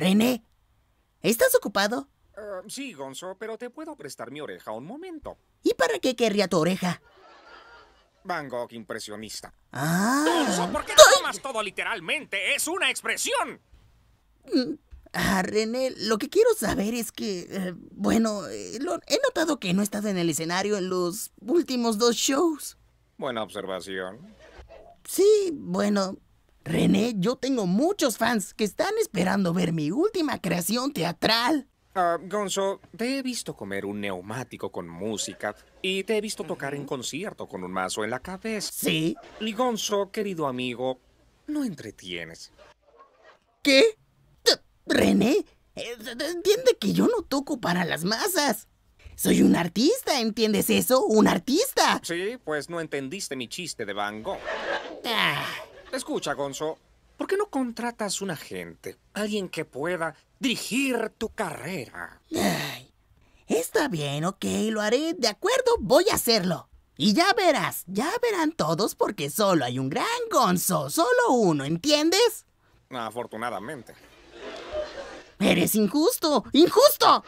René, ¿estás ocupado? Em, sí, Gonzo, pero te puedo prestar mi oreja un momento. ¿Y para qué querría tu oreja? Van Gogh impresionista. Ah. Gonzo, ¿por qué no tomas todo literalmente? Es una expresión. Mm, ah, René, lo que quiero saber es que, eh, bueno, eh, he notado que no estado en el escenario en los últimos dos shows. Buena observación. Sí, bueno, René, yo tengo muchos fans que están esperando ver mi última creación teatral. Ah, Gonzo, te he visto comer un neumático con música y te he visto tocar en concierto con un mazo en la cabeza. Sí. Y Gonzo, querido amigo, no entretienes. ¿Qué? René, eh, entiende que yo no toco para las masas. Soy un artista, ¿entiendes eso? ¡Un artista! Sí, pues no entendiste mi chiste de Van Gogh. Ah. Escucha, Gonzo, ¿por qué no contratas un agente? Alguien que pueda dirigir tu carrera. está bien, ok, lo haré. De acuerdo, voy a hacerlo. Y ya verás, ya verán todos porque solo hay un gran Gonzo, solo uno, ¿entiendes? Afortunadamente. Eres injusto, injusto.